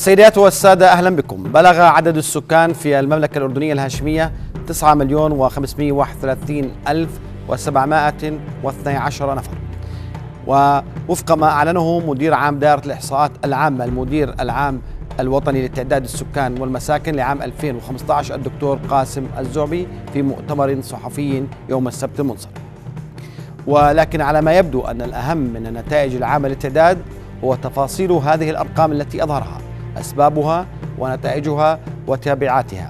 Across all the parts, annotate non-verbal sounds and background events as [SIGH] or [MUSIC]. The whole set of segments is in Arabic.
السيدات والسادة أهلا بكم بلغ عدد السكان في المملكة الأردنية الهاشمية 9 مليون و 531 ألف و 712 نفر ووفق ما أعلنه مدير عام دائرة الإحصاءات العامة المدير العام الوطني لتعداد السكان والمساكن لعام 2015 الدكتور قاسم الزعبي في مؤتمر صحفي يوم السبت المنصف ولكن على ما يبدو أن الأهم من النتائج العامة للتعداد هو تفاصيل هذه الأرقام التي أظهرها أسبابها ونتائجها وتبعاتها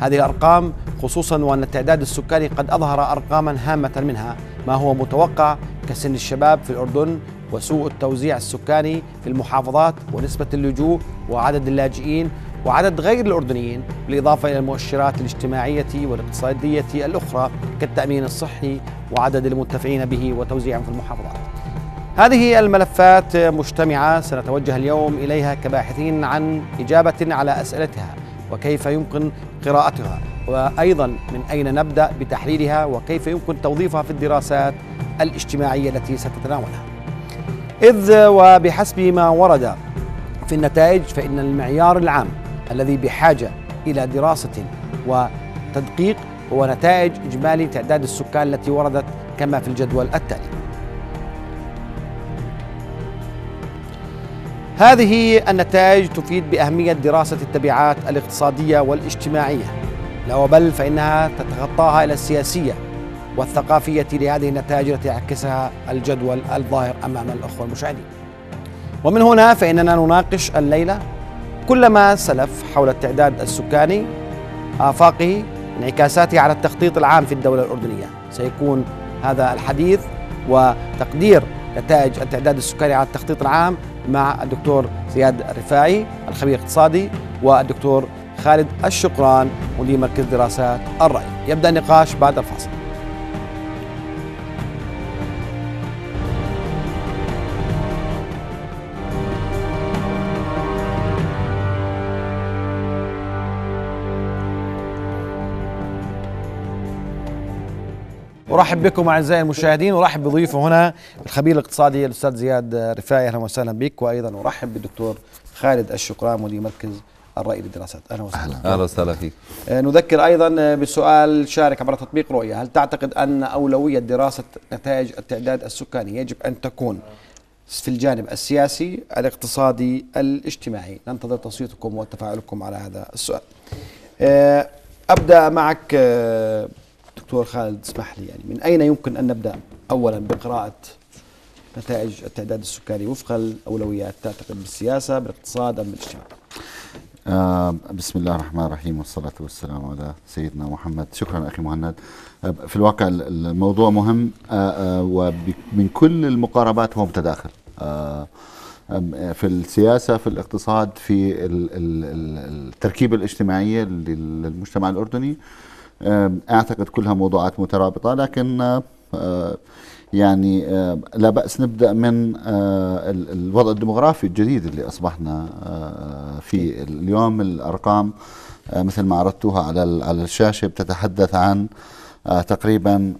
هذه الأرقام خصوصا وأن التعداد السكاني قد أظهر أرقاما هامة منها ما هو متوقع كسن الشباب في الأردن وسوء التوزيع السكاني في المحافظات ونسبة اللجوء وعدد اللاجئين وعدد غير الأردنيين بالإضافة إلى المؤشرات الاجتماعية والاقتصادية الأخرى كالتأمين الصحي وعدد المنتفعين به وتوزيعهم في المحافظات هذه الملفات مجتمعة سنتوجه اليوم إليها كباحثين عن إجابة على أسئلتها وكيف يمكن قراءتها وأيضا من أين نبدأ بتحليلها وكيف يمكن توظيفها في الدراسات الاجتماعية التي ستتناولها إذ وبحسب ما ورد في النتائج فإن المعيار العام الذي بحاجة إلى دراسة وتدقيق هو نتائج إجمالي تعداد السكان التي وردت كما في الجدول التالي هذه النتائج تفيد بأهمية دراسة التبعات الاقتصادية والاجتماعية لا وبل فإنها تتغطاها إلى السياسية والثقافية لهذه النتائج التي يعكسها الجدول الظاهر أمام الأخوة المشاهدين ومن هنا فإننا نناقش الليلة كل ما سلف حول التعداد السكاني آفاقه انعكاساته على التخطيط العام في الدولة الأردنية سيكون هذا الحديث وتقدير نتائج التعداد السكاني على التخطيط العام مع الدكتور زياد الرفاعي الخبير الاقتصادي والدكتور خالد الشقران مدير مركز دراسات الرأي يبدأ النقاش بعد الفاصل ارحب بكم اعزائي المشاهدين وارحب بضيفي هنا الخبير الاقتصادي الاستاذ زياد رفاعي اهلا وسهلا بك وايضا ارحب بالدكتور خالد الشقران مدير مركز الرأي للدراسات أهلا وسهلا أهلا وسهلا فيك آه، نذكر أيضا بسؤال شارك عبر تطبيق رؤية هل تعتقد أن أولوية دراسة نتائج التعداد السكاني يجب أن تكون في الجانب السياسي الاقتصادي الاجتماعي ننتظر تصويتكم وتفاعلكم على هذا السؤال آه، أبدأ معك آه، دكتور خالد اسمح لي يعني من أين يمكن أن نبدأ أولا بقراءة نتائج التعداد السكاني وفق الأولويات تعتقد بالسياسة بالاقتصاد أم بالاجتماع آه بسم الله الرحمن الرحيم والصلاة والسلام على سيدنا محمد شكرا أخي مهند آه، في الواقع الموضوع مهم آه، آه، ومن كل المقاربات هو متداخل في السياسة في الاقتصاد في التركيبة الاجتماعية للمجتمع الأردني آه، اعتقد كلها موضوعات مترابطه لكن آه، آه، يعني لا بأس نبدأ من الوضع الديموغرافي الجديد اللي أصبحنا فيه اليوم الأرقام مثل ما عرضتوها على على الشاشة بتتحدث عن تقريبا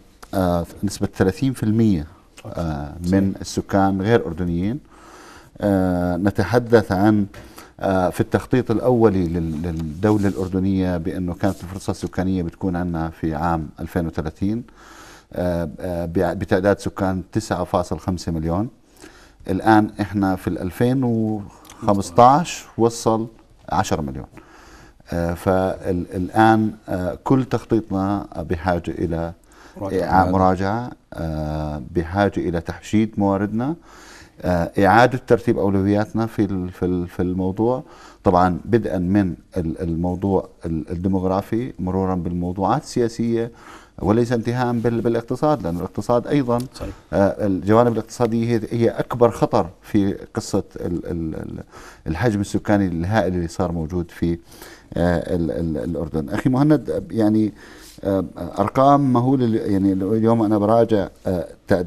نسبة 30% من السكان غير أردنيين نتحدث عن آه، في التخطيط الأولي للدولة الأردنية بأنه كانت الفرصة السكانية بتكون عندنا في عام 2030 آه، آه، بتعداد سكان 9.5 مليون الآن إحنا في 2015 وصل 10 مليون فالآن كل تخطيطنا بحاجة إلى مراجعة بحاجة إلى تحشيد مواردنا آه، اعاده ترتيب اولوياتنا في في في الموضوع طبعا بدءا من الموضوع الديموغرافي مرورا بالموضوعات السياسيه وليس انتهاء بالاقتصاد لأن الاقتصاد أيضا آه، الجوانب الاقتصادية هي أكبر خطر في قصة الحجم السكاني الهائل اللي صار موجود في آه، الأردن أخي مهند يعني أرقام مهولة يعني اليوم أنا براجع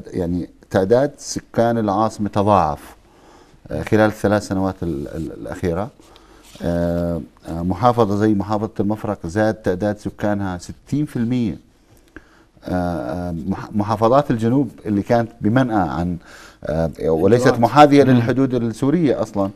يعني تعداد سكان العاصمة تضاعف آه، خلال الثلاث سنوات الأخيرة آه، آه، محافظة زي محافظة المفرق زاد تعداد سكانها 60% محافظات الجنوب اللي كانت بمنأى عن وليست محاذية للحدود السورية أصلا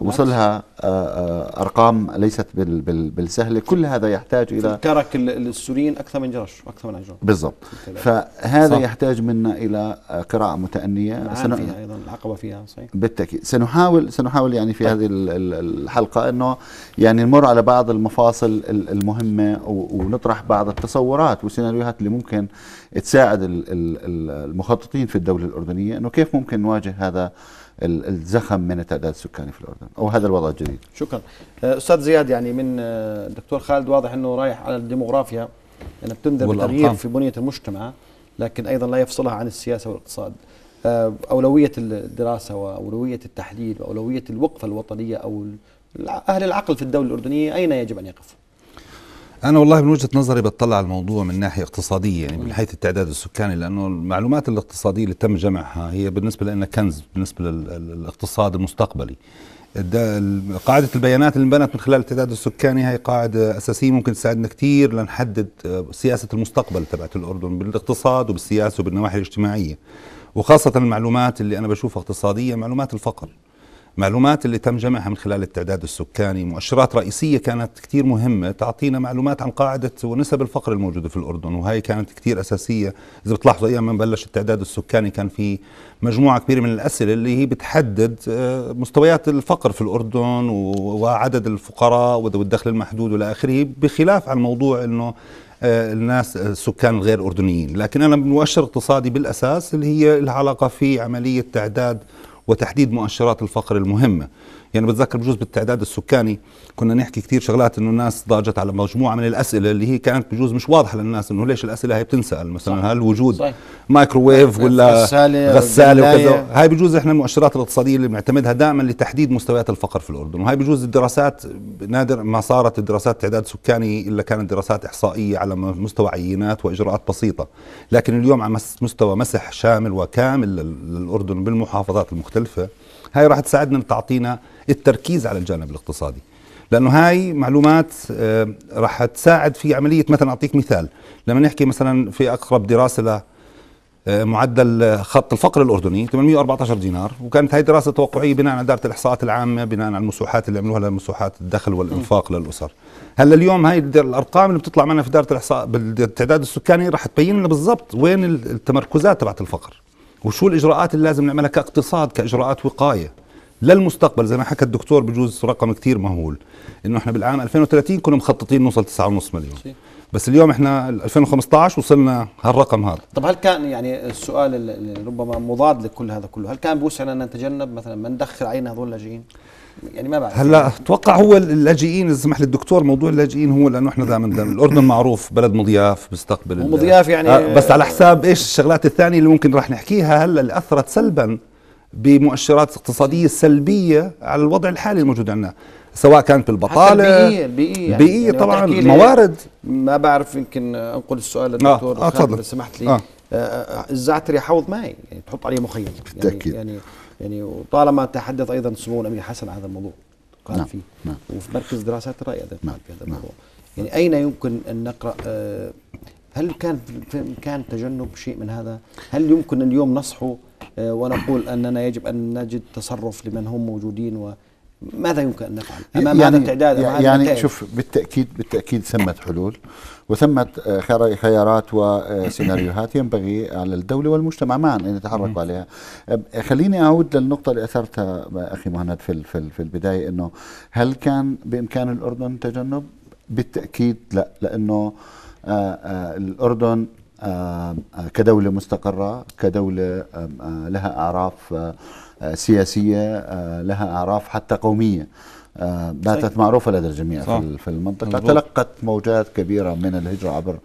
وصلها آه، آه، ارقام ليست بالسهله كل هذا يحتاج الى ترك السوريين اكثر من جرش اكثر من عجرم بالضبط فهذا صح. يحتاج منا الى آه، قراءه متانيه نعم، سن... فيها ايضا العقبه فيها صحيح بالتاكيد سنحاول سنحاول يعني في طيب. هذه الحلقه انه يعني نمر على بعض المفاصل المهمه ونطرح بعض التصورات والسيناريوهات اللي ممكن تساعد المخططين في الدوله الاردنيه انه كيف ممكن نواجه هذا الزخم من التعداد السكاني في الاردن او هذا الوضع الجديد. شكرا. أه، استاذ زياد يعني من أه، الدكتور خالد واضح انه رايح على الديموغرافيا انها يعني بتنذر بالتغيير في بنيه المجتمع لكن ايضا لا يفصلها عن السياسه والاقتصاد. أه، اولويه الدراسه واولويه التحليل واولويه الوقفه الوطنيه او اهل العقل في الدوله الاردنيه اين يجب ان يقفوا؟ انا والله من وجهه نظري بتطلع على الموضوع من ناحيه اقتصاديه يعني من حيث التعداد السكاني لانه المعلومات الاقتصاديه اللي تم جمعها هي بالنسبه لنا كنز بالنسبه للاقتصاد المستقبلي قاعدة البيانات اللي انبنت من خلال التعداد السكاني هي قاعدة أساسية ممكن تساعدنا كثير لنحدد آه، سياسة المستقبل تبعت الأردن بالاقتصاد وبالسياسة وبالنواحي الاجتماعية وخاصة المعلومات اللي أنا بشوفها اقتصادية معلومات الفقر معلومات اللي تم جمعها من خلال التعداد السكاني مؤشرات رئيسية كانت كتير مهمة تعطينا معلومات عن قاعدة ونسب الفقر الموجودة في الأردن وهي كانت كتير أساسية إذا بتلاحظوا أيام ما بلش التعداد السكاني كان في مجموعة كبيرة من الأسئلة اللي هي بتحدد آه، مستويات الفقر في الأردن وعدد الفقراء وذوي الدخل المحدود وإلى آخره بخلاف عن موضوع أنه آه، الناس آه، السكان الغير أردنيين لكن أنا مؤشر اقتصادي بالأساس اللي هي لها علاقة في عملية تعداد وتحديد مؤشرات الفقر المهمه يعني بتذكر بجوز بالتعداد السكاني كنا نحكي كثير شغلات انه الناس ضاجت على مجموعه من الاسئله اللي هي كانت بجوز مش واضحه للناس انه ليش الاسئله هي بتنسال مثلا صح. هل وجود صحيح. مايكروويف ولا غساله, غسالة وكذا هاي بجوز احنا المؤشرات الاقتصاديه اللي بنعتمدها دائما لتحديد مستويات الفقر في الاردن وهي بجوز الدراسات نادر ما صارت الدراسات تعداد سكاني الا كانت دراسات احصائيه على مستوى عينات واجراءات بسيطه لكن اليوم على مستوى مسح شامل وكامل للاردن بالمحافظات المختلفه هاي راح تساعدنا تعطينا التركيز على الجانب الاقتصادي لانه هاي معلومات آه، راح تساعد في عمليه مثلا اعطيك مثال لما نحكي مثلا في اقرب دراسه ل آه، معدل آه، خط الفقر الاردني 814 دينار وكانت هاي دراسه توقعيه بناء على اداره الاحصاءات العامه بناء على المسوحات اللي عملوها لمسوحات الدخل والانفاق للاسر هلا اليوم هاي الارقام اللي بتطلع معنا في اداره الاحصاء بالتعداد السكاني رح تبين لنا بالضبط وين التمركزات تبعت الفقر وشو الاجراءات اللي لازم نعملها كاقتصاد كاجراءات وقايه للمستقبل زي ما حكى الدكتور بجوز رقم كثير مهول انه احنا بالعام 2030 كنا مخططين نوصل 9.5 مليون صحيح. بس اليوم احنا 2015 وصلنا هالرقم هذا طب هل كان يعني السؤال اللي ربما مضاد لكل هذا كله هل كان بوسعنا ان نتجنب مثلا ما ندخل علينا هذول اللاجئين يعني ما بعرف هلا اتوقع هو اللاجئين اذا سمح لي الدكتور موضوع اللاجئين هو لانه احنا دائما الاردن معروف بلد مضياف بيستقبل مضياف يعني آه، بس على حساب ايش الشغلات الثانيه اللي ممكن راح نحكيها هلا اللي اثرت سلبا بمؤشرات اقتصاديه سلبيه على الوضع الحالي الموجود عندنا سواء كانت بالبطاله بيئيه يعني. بيئيه, يعني يعني طبعا موارد ما بعرف يمكن انقل السؤال للدكتور آه. آه لو سمحت لي آه. آه الزعتر يحوض معي يعني تحط عليه مخيل يعني بالتاكيد يعني يعني, يعني وطالما تحدث ايضا سمو الامير حسن عن هذا الموضوع قال نعم. فيه نعم. وفي مركز دراسات الراي ايضا نعم في هذا نعم. الموضوع نعم. يعني اين يمكن ان نقرا آه هل كان في كان تجنب شيء من هذا؟ هل يمكن اليوم نصحه آه، ونقول أننا يجب أن نجد تصرف لمن هم موجودين وماذا يمكن ان نفعل؟ امام يعني هذا التعداد يعني, يعني شوف بالتاكيد بالتاكيد ثمه حلول وثمت آه، خيارات وسيناريوهات آه، ينبغي على الدولة والمجتمع معا أن يتحركوا عليها خليني أعود للنقطة اللي أثرتها أخي مهند في, في البداية أنه هل كان بإمكان الأردن تجنب؟ بالتأكيد لا لأنه آآ آآ الأردن كدولة مستقرة كدولة لها أعراف سياسية لها أعراف حتى قومية باتت معروفة لدى الجميع صح. في المنطقة مزبوط. تلقت موجات كبيرة من الهجرة عبر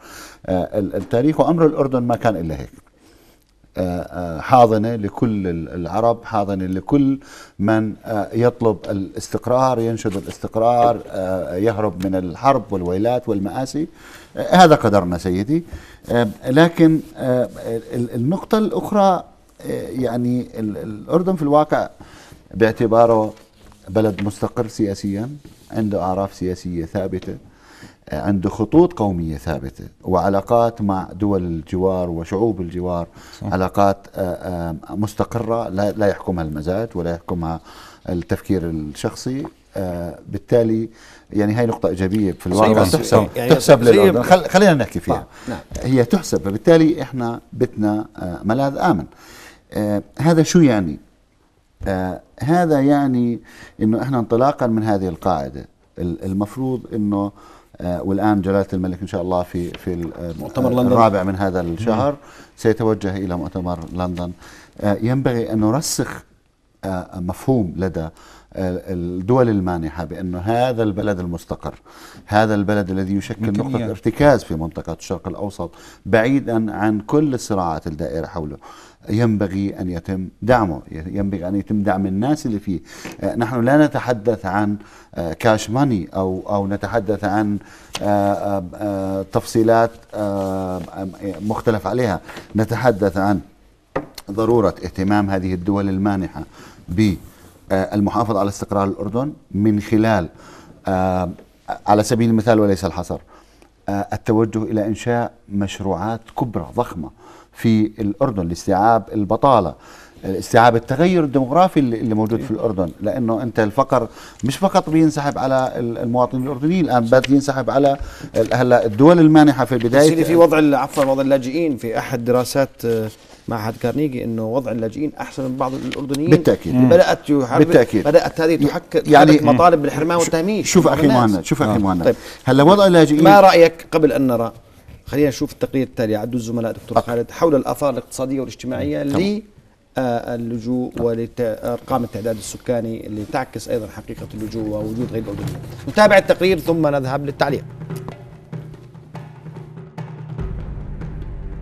التاريخ وأمر الأردن ما كان إلا هيك حاضنة لكل العرب حاضنة لكل من يطلب الاستقرار ينشد الاستقرار يهرب من الحرب والويلات والمآسي آه، هذا قدرنا سيدي آه، لكن آه، النقطة الأخرى يعني الأردن في الواقع باعتباره بلد مستقر سياسيا عنده أعراف سياسية ثابتة عنده خطوط قومية ثابتة وعلاقات مع دول الجوار وشعوب الجوار صح. علاقات مستقرة لا يحكمها المزاج ولا يحكمها التفكير الشخصي بالتالي يعني هاي نقطة إيجابية في الواقع يعني تحسب يعني تحسب للأردن خل خلينا نحكي فيها نعم. هي تحسب فبالتالي إحنا بتنا آه، ملاذ آمن آه، هذا شو يعني؟ آه، هذا يعني إنه إحنا انطلاقا من هذه القاعدة المفروض إنه والان جلاله الملك ان شاء الله في في مؤتمر لندن الرابع من هذا الشهر سيتوجه الى مؤتمر لندن ينبغي ان نرسخ مفهوم لدى الدول المانحة بأنه هذا البلد المستقر هذا البلد الذي يشكل نقطة يعني. ارتكاز في منطقة الشرق الأوسط بعيدا عن كل الصراعات الدائرة حوله ينبغي أن يتم دعمه ينبغي أن يتم دعم الناس اللي فيه آه، نحن لا نتحدث عن كاش آه، ماني أو, أو نتحدث عن آه، تفصيلات مختلف عليها نتحدث عن ضرورة اهتمام هذه الدول المانحة ب آه، المحافظة على استقرار الأردن من خلال آه، على سبيل المثال وليس الحصر آه، التوجه إلى إنشاء مشروعات كبرى ضخمة في الأردن لاستيعاب البطالة استيعاب التغير الديمغرافي اللي موجود في الاردن لانه انت الفقر مش فقط بينسحب على المواطنين الاردنيين الان بات ينسحب على هلا الدول المانحه في بدايه في وضع عفوا وضع اللاجئين في احد دراسات معهد كارنيجي انه وضع اللاجئين احسن من بعض الاردنيين بالتاكيد بدات بالتاكيد بدات هذه تحقق يعني مطالب بالحرمان والتهميش شوف اخي مهند شوف اخي طيب. مهند طيب هلا وضع اللاجئين ما رايك قبل ان نرى خلينا نشوف التقرير التالي عدو الزملاء دكتور خالد حول الاثار الاقتصاديه والاجتماعيه ل آه، اللجوء ولارقام التعداد السكاني اللي تعكس ايضا حقيقه اللجوء ووجود غير الاردنيين نتابع التقرير ثم نذهب للتعليق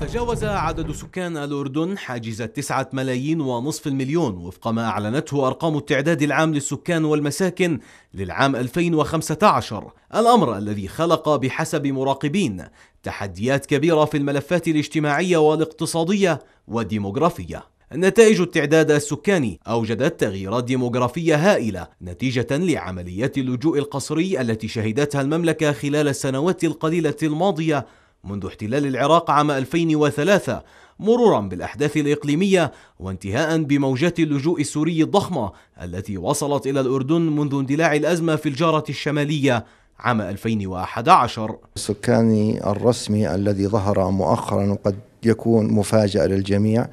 تجاوز عدد سكان الأردن حاجز التسعة ملايين ونصف المليون وفق ما أعلنته أرقام التعداد العام للسكان والمساكن للعام 2015 الأمر الذي خلق بحسب مراقبين تحديات كبيرة في الملفات الاجتماعية والاقتصادية والديموغرافية نتائج التعداد السكاني أوجدت تغييرات ديموغرافية هائلة نتيجة لعمليات اللجوء القسري التي شهدتها المملكة خلال السنوات القليلة الماضية منذ احتلال العراق عام 2003 مرورا بالاحداث الاقليميه وانتهاء بموجات اللجوء السوري الضخمه التي وصلت الى الاردن منذ اندلاع الازمه في الجاره الشماليه عام 2011 سكاني الرسمي الذي ظهر مؤخرا وقد يكون مفاجأة للجميع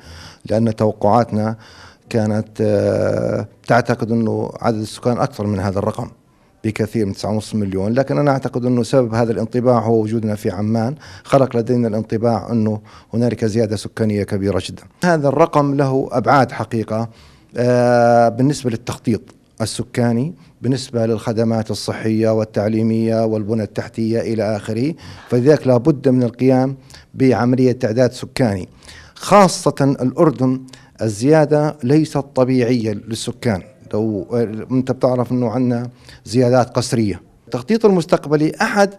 لأن توقعاتنا كانت آه، تعتقد أنه عدد السكان أكثر من هذا الرقم بكثير من 9.5 مليون لكن أنا أعتقد أنه سبب هذا الانطباع هو وجودنا في عمان خلق لدينا الانطباع أنه هنالك زيادة سكانية كبيرة جدا هذا الرقم له أبعاد حقيقة آه، بالنسبة للتخطيط السكاني بالنسبة للخدمات الصحية والتعليمية والبنى التحتية إلى آخره فلذلك لابد من القيام بعملية تعداد سكاني خاصة الأردن الزيادة ليست طبيعية للسكان لو انت بتعرف انه عندنا زيادات قسريه التخطيط المستقبلي احد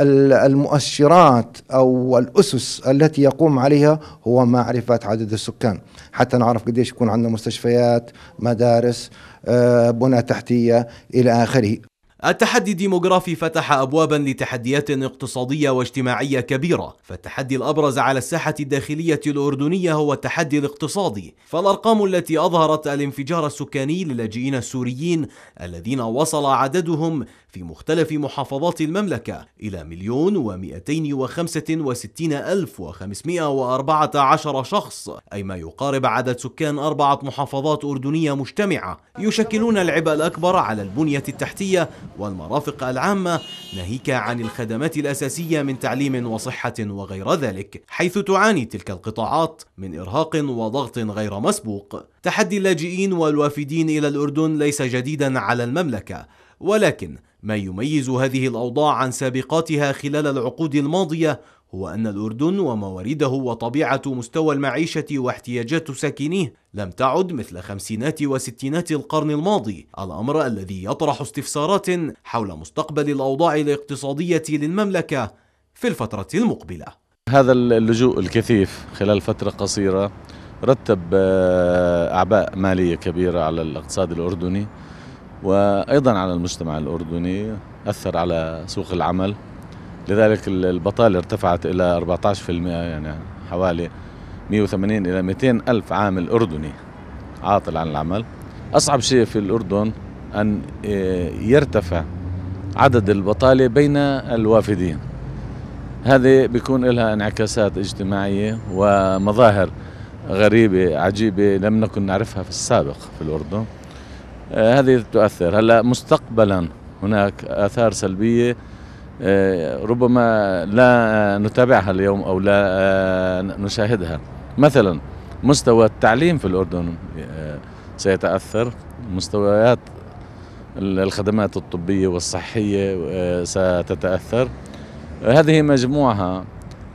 المؤشرات او الاسس التي يقوم عليها هو معرفه عدد السكان حتى نعرف قديش يكون عندنا مستشفيات مدارس آه، بنى تحتيه الى اخره التحدي الديموغرافي فتح أبوابا لتحديات اقتصادية واجتماعية كبيرة فالتحدي الأبرز على الساحة الداخلية الأردنية هو التحدي الاقتصادي فالأرقام التي أظهرت الانفجار السكاني للاجئين السوريين الذين وصل عددهم في مختلف محافظات المملكة إلى مليون ومئتين وخمسة وستين ألف وخمسمائة وأربعة عشر شخص أي ما يقارب عدد سكان أربعة محافظات أردنية مجتمعة يشكلون العبء الأكبر على البنية التحتية والمرافق العامة ناهيك عن الخدمات الأساسية من تعليم وصحة وغير ذلك حيث تعاني تلك القطاعات من إرهاق وضغط غير مسبوق تحدي اللاجئين والوافدين إلى الأردن ليس جديدا على المملكة ولكن ما يميز هذه الأوضاع عن سابقاتها خلال العقود الماضية هو أن الأردن وموارده وطبيعة مستوى المعيشة واحتياجات ساكنيه لم تعد مثل خمسينات وستينات القرن الماضي الأمر الذي يطرح استفسارات حول مستقبل الأوضاع الاقتصادية للمملكة في الفترة المقبلة هذا اللجوء الكثيف خلال فترة قصيرة رتب آه، أعباء مالية كبيرة على الاقتصاد الأردني وأيضا على المجتمع الأردني أثر على سوق العمل لذلك البطالة ارتفعت إلى 14% يعني حوالي 180 إلى 200 ألف عامل أردني عاطل عن العمل أصعب شيء في الأردن أن آه، يرتفع عدد البطالة بين الوافدين هذه بيكون لها انعكاسات اجتماعية ومظاهر غريبة عجيبة لم نكن نعرفها في السابق في الأردن آه، هذه تؤثر هلا مستقبلا هناك اثار سلبيه آه، ربما لا نتابعها اليوم او لا آه، نشاهدها مثلا مستوى التعليم في الاردن سيتاثر مستويات الخدمات الطبيه والصحيه ستتاثر هذه مجموعه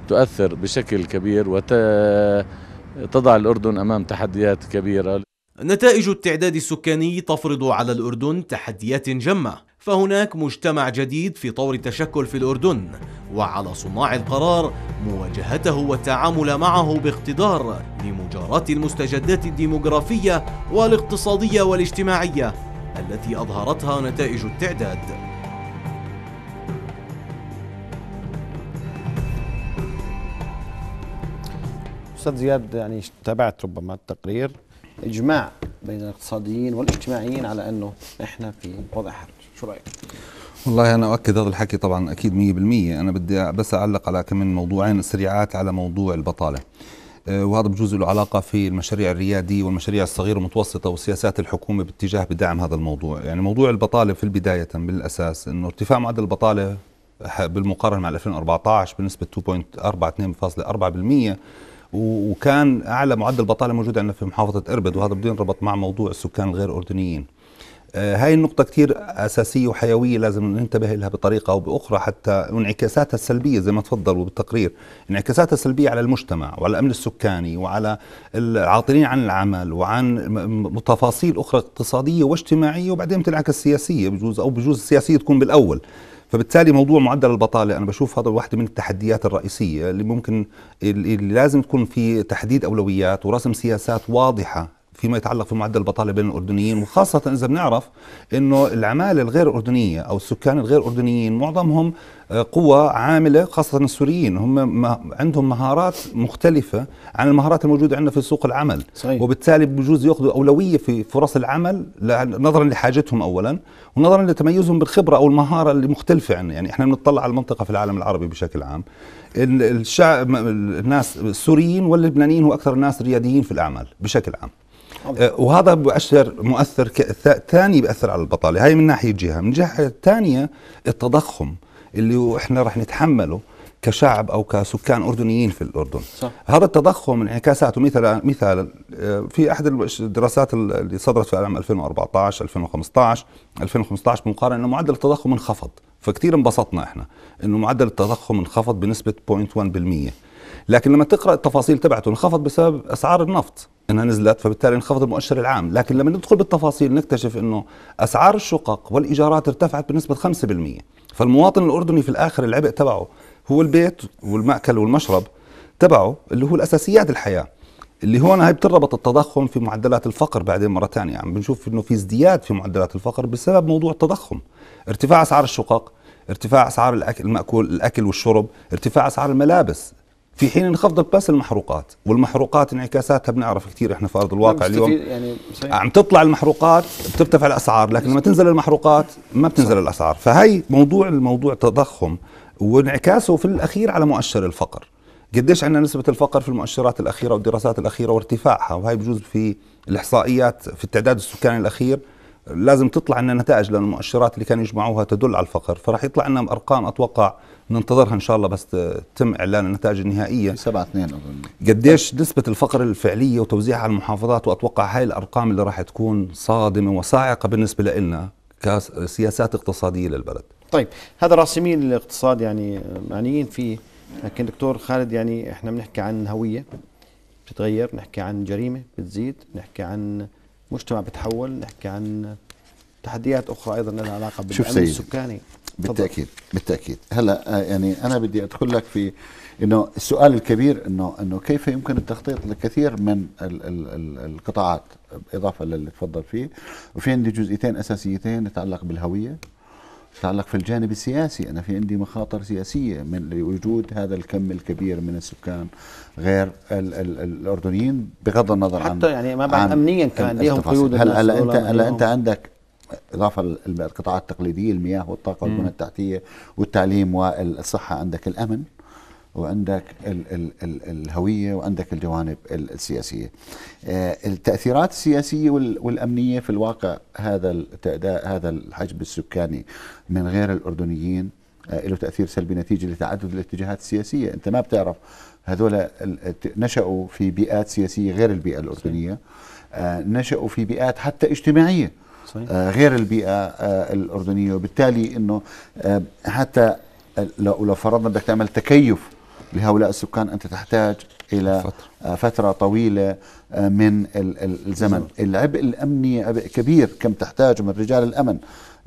تؤثر بشكل كبير وتضع الاردن امام تحديات كبيره نتائج التعداد السكاني تفرض على الأردن تحديات جمة فهناك مجتمع جديد في طور التشكل في الأردن وعلى صناع القرار مواجهته والتعامل معه باقتدار لمجاراة المستجدات الديمغرافية والاقتصادية والاجتماعية التي أظهرتها نتائج التعداد استاذ زياد يعني تابعت ربما التقرير اجماع بين الاقتصاديين والاجتماعيين على انه احنا في وضع حرج شو رايك والله انا اؤكد هذا الحكي طبعا اكيد 100% انا بدي بس اعلق على كم من موضوعين سريعات على موضوع البطاله آه، وهذا بجوز له علاقه في المشاريع الرياديه والمشاريع الصغيره والمتوسطه وسياسات الحكومه باتجاه بدعم هذا الموضوع، يعني موضوع البطاله في البدايه بالاساس انه ارتفاع معدل البطاله بالمقارنه مع 2014 بنسبه 2.4 2.4% وكان اعلى معدل بطاله موجود عندنا في محافظه اربد وهذا بده ينربط مع موضوع السكان الغير اردنيين آه، هاي النقطة كتير أساسية وحيوية لازم ننتبه لها بطريقة أو بأخرى حتى انعكاساتها السلبية زي ما تفضلوا بالتقرير انعكاساتها السلبية على المجتمع وعلى الأمن السكاني وعلى العاطلين عن العمل وعن تفاصيل أخرى اقتصادية واجتماعية وبعدين بتنعكس سياسية بجوز أو بجوز السياسية تكون بالأول فبالتالي موضوع معدل البطاله انا بشوف هذا واحده من التحديات الرئيسيه اللي ممكن اللي لازم تكون في تحديد اولويات ورسم سياسات واضحه فيما يتعلق في معدل البطاله بين الاردنيين وخاصه اذا بنعرف انه العماله الغير اردنيه او السكان الغير اردنيين معظمهم آه، قوى عامله خاصه السوريين هم عندهم مهارات مختلفه عن المهارات الموجوده عندنا في سوق العمل صحيح. وبالتالي بجوز ياخذوا اولويه في فرص العمل نظرا لحاجتهم اولا ونظرا لتميزهم بالخبره او المهاره اللي مختلفه عنا يعني احنا بنطلع على المنطقه في العالم العربي بشكل عام الشعب الناس السوريين واللبنانيين هو اكثر الناس رياديين في الاعمال بشكل عام أه، وهذا بأثر مؤثر ثاني بأثر على البطالة هاي من ناحية جهة من جهة ثانية التضخم اللي احنا رح نتحمله كشعب او كسكان اردنيين في الاردن صح. هذا التضخم انعكاساته مثلا مثلا أه، في احد الدراسات اللي صدرت في عام 2014 2015 2015 بمقارنه انه معدل التضخم انخفض فكتير انبسطنا احنا انه معدل التضخم انخفض بنسبه 0.1% لكن لما تقرا التفاصيل تبعته انخفض بسبب اسعار النفط انها نزلت فبالتالي انخفض المؤشر العام لكن لما ندخل بالتفاصيل نكتشف انه اسعار الشقق والايجارات ارتفعت بنسبه 5% فالمواطن الاردني في الاخر العبء تبعه هو البيت والمأكل والمشرب تبعه اللي هو الاساسيات الحياه اللي هون هاي بتربط التضخم في معدلات الفقر بعدين مره ثانيه عم بنشوف انه في ازدياد في معدلات الفقر بسبب موضوع التضخم ارتفاع اسعار الشقق ارتفاع اسعار الاكل الماكول الاكل والشرب ارتفاع اسعار الملابس في حين انخفضت بس المحروقات والمحروقات انعكاساتها بنعرف كثير احنا في ارض الواقع اليوم يعني عم تطلع المحروقات بترتفع الاسعار لكن لما تنزل المحروقات ما بتنزل صح. الاسعار فهي موضوع الموضوع تضخم وانعكاسه في الاخير على مؤشر الفقر قديش عندنا نسبة الفقر في المؤشرات الأخيرة والدراسات الأخيرة وارتفاعها وهي بجوز في الإحصائيات في التعداد السكاني الأخير لازم تطلع لنا نتائج لان المؤشرات اللي كانوا يجمعوها تدل على الفقر فراح يطلع لنا ارقام اتوقع ننتظرها ان شاء الله بس تم اعلان النتائج النهائيه 7 2 اظن قديش نسبه الفقر الفعليه وتوزيعها على المحافظات واتوقع هاي الارقام اللي راح تكون صادمه وصاعقه بالنسبه لنا كسياسات اقتصاديه للبلد طيب هذا راسمين الاقتصاد يعني معنيين فيه لكن دكتور خالد يعني احنا بنحكي عن هويه بتتغير نحكي عن جريمه بتزيد نحكي عن مجتمع بتحول نحكي عن تحديات اخرى ايضا لها علاقه بالامن السكاني بالتاكيد بالتاكيد هلا آه، يعني انا بدي ادخل لك في انه السؤال الكبير انه انه كيف يمكن التخطيط لكثير من ال ال ال القطاعات بالاضافه للي تفضل فيه وفي عندي جزئيتين اساسيتين يتعلق بالهويه تتعلق في الجانب السياسي أنا في عندي مخاطر سياسية من لوجود هذا الكم الكبير من السكان غير ال ال الأردنيين بغض النظر عن حتى يعني ما بعد أمنيا كان ليهم قيود هل هلا أنت هلا أنت عندك إضافة للقطاعات التقليدية المياه والطاقة والبنى التحتية والتعليم والصحة عندك الأمن وعندك ال ال ال الهوية وعندك الجوانب السياسية آه، التأثيرات السياسية والأمنية في الواقع هذا هذا الحجم السكاني من غير الأردنيين آه، له تأثير سلبي نتيجة لتعدد الاتجاهات السياسية أنت ما بتعرف هذول نشأوا في بيئات سياسية غير البيئة الأردنية آه، نشأوا في بيئات حتى اجتماعية صحيح. غير البيئة الأردنية وبالتالي أنه حتى لو فرضنا بدك تعمل تكيف لهؤلاء السكان أنت تحتاج إلى فترة, آه، فترة طويلة آه، من الزمن العبء الأمني عبء كبير كم تحتاج من رجال الأمن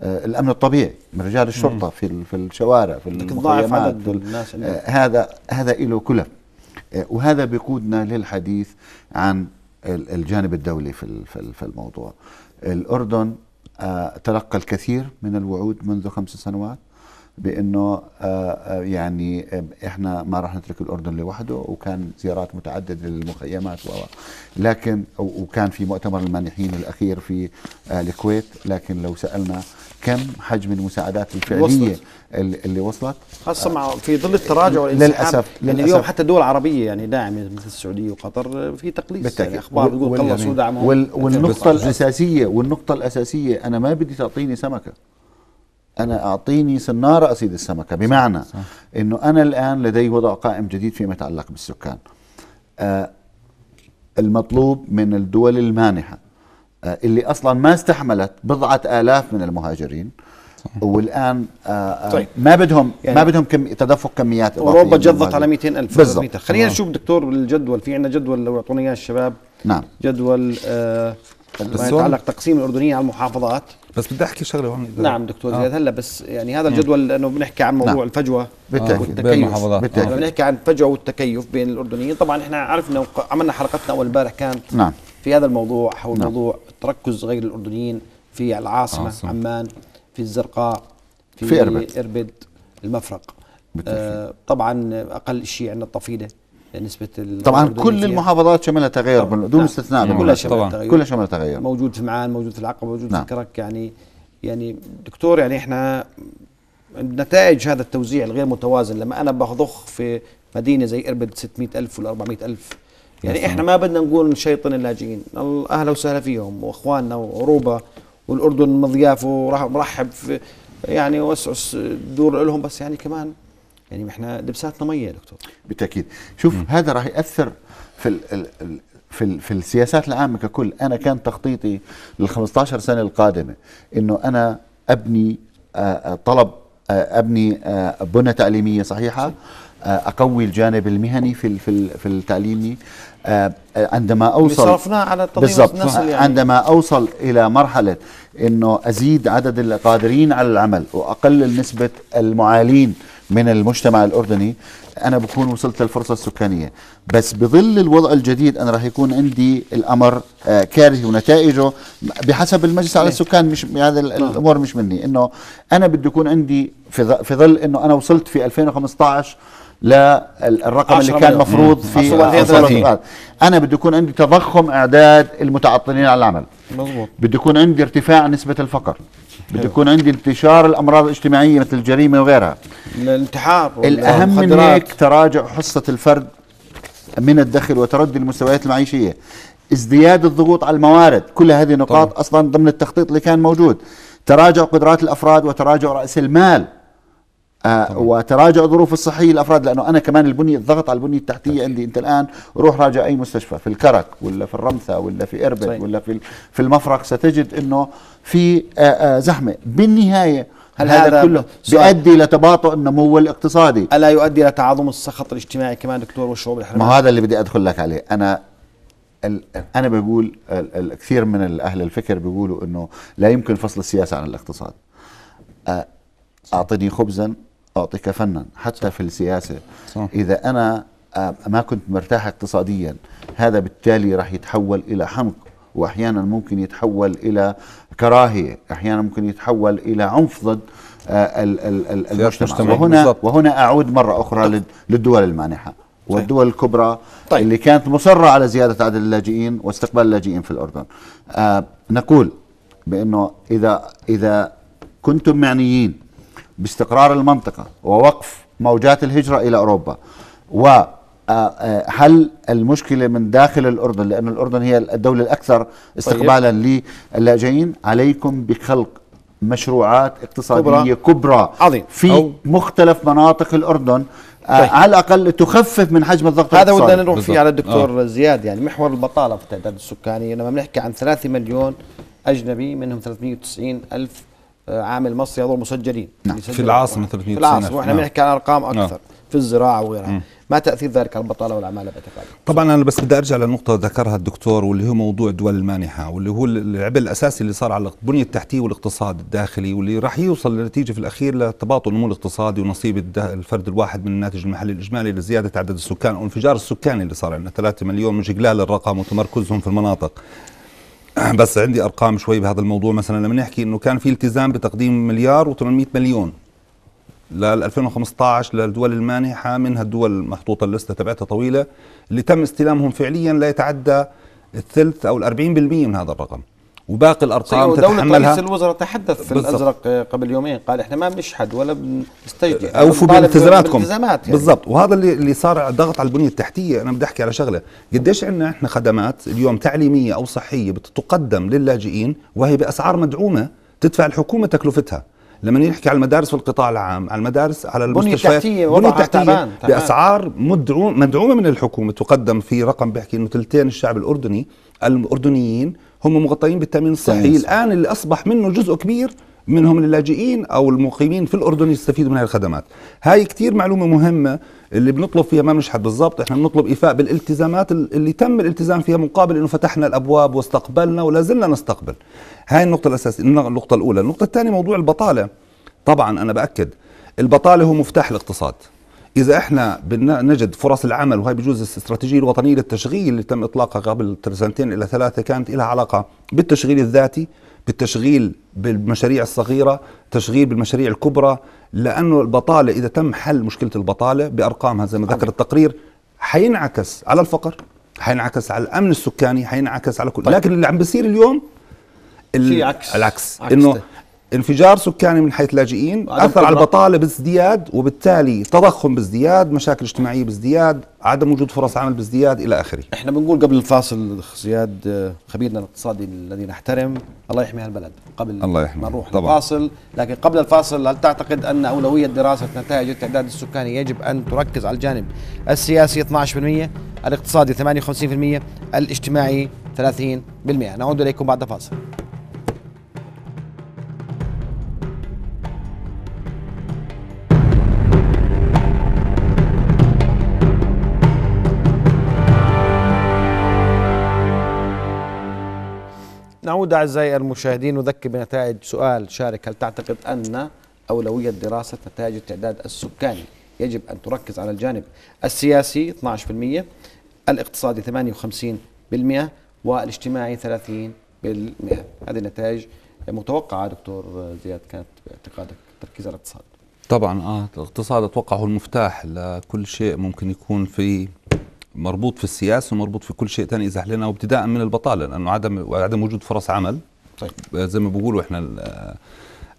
آه، الامن الطبيعي من رجال الشرطه في في الشوارع في المخيمات عدد الناس هذا هذا له كلف وهذا بيقودنا للحديث عن الجانب الدولي في في الموضوع الاردن تلقى الكثير من الوعود منذ خمس سنوات بانه آه، آه، يعني آه، احنا ما راح نترك الاردن لوحده وكان زيارات متعدده للمخيمات و لكن وكان في مؤتمر المانحين الاخير في الكويت لكن لو سالنا كم حجم المساعدات الفعليه وصلت. اللي وصلت خاصه مع في ظل التراجع والانسحاب للاسف يعني اليوم حتى دول عربيه يعني داعمه مثل السعوديه وقطر في تقليص يعني بالتأكيد. يعني اخبار تقول خلصوا دعمهم والنقطه الاساسيه والنقطه الاساسيه انا ما بدي تعطيني سمكه انا اعطيني سناره اصيد السمكه بمعنى صح. انه انا الان لدي وضع قائم جديد فيما يتعلق بالسكان آه المطلوب من الدول المانحه آه اللي اصلا ما استحملت بضعه الاف من المهاجرين والان آه،, آه طيب. ما بدهم يعني ما بدهم كم تدفق كميات اوروبا جضت على 200 الف بالضبط خلينا نشوف دكتور الجدول في عندنا جدول لو اعطونا اياه الشباب نعم جدول آه ما يتعلق تقسيم الاردنيه على المحافظات بس بدي احكي شغله هون نعم دكتور آه. زياد هلا بس يعني هذا الجدول لانه بنحكي عن موضوع نعم. الفجوه بالتأكيد. والتكيف آه. بنحكي عن الفجوه والتكيف بين الاردنيين طبعا احنا عرفنا عملنا حلقتنا اول امبارح كانت نعم. في هذا الموضوع حول نعم. موضوع تركز غير الاردنيين في العاصمه عاصم. عمان في الزرقاء في, في اربد اربد المفرق آه طبعا اقل شيء عندنا الطفيله يعني نسبه طبعا كل المحافظات شمالها تغير دون بدون نعم. استثناء نعم. كلها نعم. شمالها تغير كلها شملها تغير موجود في معان موجود في العقبه موجود نعم. في الكرك يعني يعني دكتور يعني احنا نتائج هذا التوزيع الغير متوازن لما انا بضخ في مدينه زي اربد 600000 ولا 400000 يعني احنا ما بدنا نقول نشيطن اللاجئين اهلا وسهلا فيهم واخواننا وعروبه والاردن مضيافه ومرحب يعني وسعوا الدور لهم بس يعني كمان يعني احنا لبساتنا ميه يا دكتور بالتاكيد شوف مم. هذا راح ياثر في الـ الـ في في السياسات العامه ككل انا كان تخطيطي لل 15 سنه القادمه انه انا ابني آه، آه، طلب آه، ابني بنى تعليميه صحيحه اقوي الجانب المهني في في في التعليمي عندما اوصل على بالضبط يعني. عندما اوصل الى مرحله انه ازيد عدد القادرين على العمل واقلل نسبه المعالين من المجتمع الأردني أنا بكون وصلت للفرصة السكانية بس بظل الوضع الجديد أنا راح يكون عندي الأمر آه، كارثي ونتائجه بحسب المجلس على إيه. السكان مش هذا آه. الأمور مش مني إنه أنا بده يكون عندي في ظل إنه أنا وصلت في 2015 للرقم اللي كان مفروض في انا بدي يكون عندي تضخم اعداد المتعطلين على العمل مظبوط بده يكون عندي ارتفاع نسبه الفقر بده يكون عندي انتشار الامراض الاجتماعيه مثل الجريمه وغيرها الانتحار الاهم من هيك تراجع حصه الفرد من الدخل وتردي المستويات المعيشيه ازدياد الضغوط على الموارد كل هذه نقاط طبعا. اصلا ضمن التخطيط اللي كان موجود تراجع قدرات الافراد وتراجع راس المال آه، وتراجع الظروف الصحيه للافراد لانه انا كمان البنيه الضغط على البنيه التحتيه أكيد. عندي انت الان روح راجع اي مستشفى في الكرك ولا في الرمثا ولا في اربد صحيح. ولا في في المفرق ستجد انه في آه، آه، زحمه بالنهايه هل هذا, هذا كله بيؤدي لتباطؤ النمو الاقتصادي الا يؤدي الى تعاظم السخط الاجتماعي كمان دكتور والشعوب الحرميه ما هذا اللي بدي ادخل لك عليه انا انا بقول كثير من اهل الفكر بيقولوا انه لا يمكن فصل السياسه عن الاقتصاد اعطني خبزا اعطيك فنا حتى صح. في السياسة صح. إذا أنا آه، ما كنت مرتاح اقتصاديا هذا بالتالي راح يتحول إلى حمق وأحيانا ممكن يتحول إلى كراهية أحيانا ممكن يتحول إلى عنف ضد آه، المجتمع وهنا, بالزبط. وهنا أعود مرة أخرى طيب. للدول المانحة والدول الكبرى طيب. اللي كانت مصرة على زيادة عدد اللاجئين واستقبال اللاجئين في الأردن آه، نقول بأنه إذا, إذا كنتم معنيين باستقرار المنطقة ووقف موجات الهجرة إلى أوروبا وحل آه، آه، المشكلة من داخل الأردن لأن الأردن هي الدولة الأكثر طيب. استقبالا للاجئين عليكم بخلق مشروعات اقتصادية كبرى, كبرى عظيم. في مختلف مناطق الأردن آه، طيب. على الاقل تخفف من حجم الضغط هذا ودنا نروح فيه على الدكتور آه. زياد يعني محور البطاله في التعداد السكاني لما بنحكي عن 3 مليون اجنبي منهم 390 الف آه، عامل مصري هذول مسجلين نعم في العاصمه 300 في العاصمه واحنا نعم. بنحكي عن ارقام نعم. اكثر نعم. في الزراعه وغيرها ما تاثير ذلك على البطاله والعماله باعتقادك؟ طبعا انا بس بدي ارجع لنقطه ذكرها الدكتور واللي هو موضوع الدول المانحه واللي هو العبء الاساسي اللي صار على البنيه التحتيه والاقتصاد الداخلي واللي راح يوصل لنتيجه في الاخير لتباطؤ النمو الاقتصادي ونصيب الفرد الواحد من الناتج المحلي الاجمالي لزياده عدد السكان او الانفجار السكاني اللي صار عندنا 3 مليون من جلال الرقم وتمركزهم في المناطق [CLEARS THROAT] بس عندي ارقام شوي بهذا الموضوع مثلا لما نحكي انه كان في التزام بتقديم مليار و800 مليون لل 2015 للدول المانحه منها الدول محطوطه اللسته تبعتها طويله اللي تم استلامهم فعليا لا يتعدى الثلث او ال 40% من هذا الرقم وباقي الارقام تتحملها دولة رئيس الوزراء تحدث في بالزبط. الازرق قبل يومين قال احنا ما بنشحد ولا بنستجدي أه، اوفوا بالتزاماتكم يعني. بالضبط وهذا اللي اللي صار ضغط على البنيه التحتيه انا بدي احكي على شغله قديش عندنا احنا خدمات اليوم تعليميه او صحيه بتقدم للاجئين وهي باسعار مدعومه تدفع الحكومه تكلفتها لما نحكي على المدارس في القطاع العام على المدارس على المستشفيات البنية التحتية بأسعار مدعومة مدعومة من الحكومة تقدم في رقم بيحكي أنه ثلثين الشعب الأردني الأردنيين هم مغطيين بالتامين الصحي الآن اللي أصبح منه جزء كبير منهم اللاجئين او المقيمين في الاردن يستفيدوا من هذه الخدمات هاي كثير معلومه مهمه اللي بنطلب فيها ما بنشحد بالضبط احنا بنطلب ايفاء بالالتزامات اللي تم الالتزام فيها مقابل انه فتحنا الابواب واستقبلنا ولا زلنا نستقبل هاي النقطه الاساسيه النقطه الاولى النقطه الثانيه موضوع البطاله طبعا انا باكد البطاله هو مفتاح الاقتصاد اذا احنا نجد فرص العمل وهي بجوز الاستراتيجيه الوطنيه للتشغيل اللي تم اطلاقها قبل سنتين الى ثلاثه كانت لها علاقه بالتشغيل الذاتي بالتشغيل بالمشاريع الصغيره تشغيل بالمشاريع الكبرى لانه البطاله اذا تم حل مشكله البطاله بارقامها زي ما ذكر التقرير حينعكس على الفقر حينعكس على الامن السكاني حينعكس على كل طيب. لكن اللي عم بيصير اليوم ال... عكس العكس عكس انه انفجار سكاني من حيث لاجئين اثر على البطاله بازدياد وبالتالي تضخم بازدياد مشاكل اجتماعيه بازدياد عدم وجود فرص عمل بازدياد الى اخره احنا بنقول قبل الفاصل زياد خبيرنا الاقتصادي الذي نحترم الله يحمي هالبلد قبل الله يحمي. ما نروح طبعا. الفاصل لكن قبل الفاصل هل تعتقد ان اولويه دراسه نتائج التعداد السكاني يجب ان تركز على الجانب السياسي 12% الاقتصادي 58% الاجتماعي 30% نعود اليكم بعد فاصل نعود أعزائي المشاهدين نذكر بنتائج سؤال شارك هل تعتقد أن أولوية دراسة نتائج التعداد السكاني يجب أن تركز على الجانب السياسي 12% الاقتصادي 58% والاجتماعي 30% هذه النتائج متوقعة دكتور زياد كانت باعتقادك تركيز على الاقتصاد طبعا اه الاقتصاد اتوقع هو المفتاح لكل شيء ممكن يكون في مربوط في السياسه ومربوط في كل شيء ثاني اذا حلينا وابتداء من البطاله لانه عدم عدم وجود فرص عمل طيب. زي ما بقولوا احنا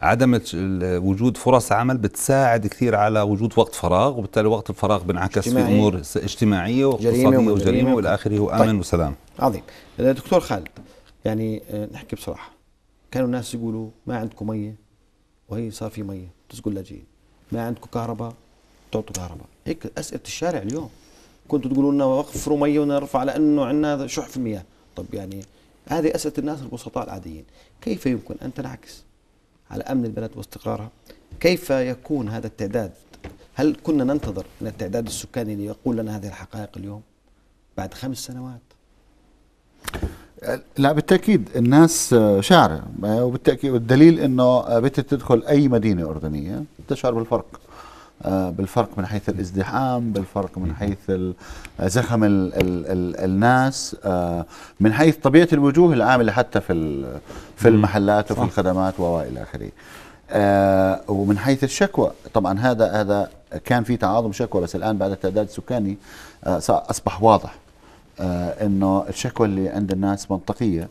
عدم وجود فرص عمل بتساعد كثير على وجود وقت فراغ وبالتالي وقت الفراغ بينعكس في امور اجتماعيه واقتصاديه وجريمه والى اخره وامن طيب. وسلام عظيم دكتور خالد يعني آه، نحكي بصراحه كانوا الناس يقولوا ما عندكم ميه وهي صار في ميه بتسقوا اللاجئين ما عندكم كهرباء تعطوا كهرباء هيك اسئله الشارع اليوم كنتوا تقولوا لنا وقف رميه ونرفع لانه عندنا شح في المياه طب يعني هذه اسئله الناس البسطاء العاديين كيف يمكن ان تنعكس على امن البلد واستقرارها كيف يكون هذا التعداد هل كنا ننتظر ان التعداد السكاني ليقول لنا هذه الحقائق اليوم بعد خمس سنوات لا بالتاكيد الناس شاعره وبالتاكيد والدليل انه بدك تدخل اي مدينه اردنيه تشعر بالفرق آه، بالفرق من حيث الازدحام بالفرق من حيث آه، زخم الـ الـ الـ الناس آه، من حيث طبيعة الوجوه العاملة حتى في في المحلات وفي الخدمات وإلى آخره ومن حيث الشكوى طبعا هذا هذا كان في تعاظم شكوى بس الآن بعد التعداد السكاني أصبح واضح انه الشكوى اللي عند الناس منطقيه